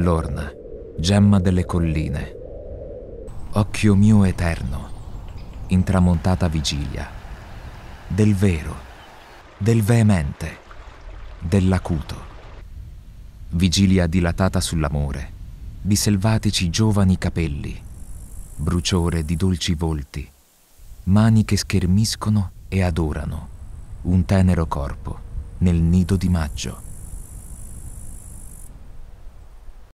Lorna, gemma delle colline. Occhio mio eterno, intramontata vigilia. Del vero, del veemente, dell'acuto. Vigilia dilatata sull'amore, di selvatici giovani capelli, bruciore di dolci volti, mani che schermiscono e adorano un tenero corpo nel nido di maggio.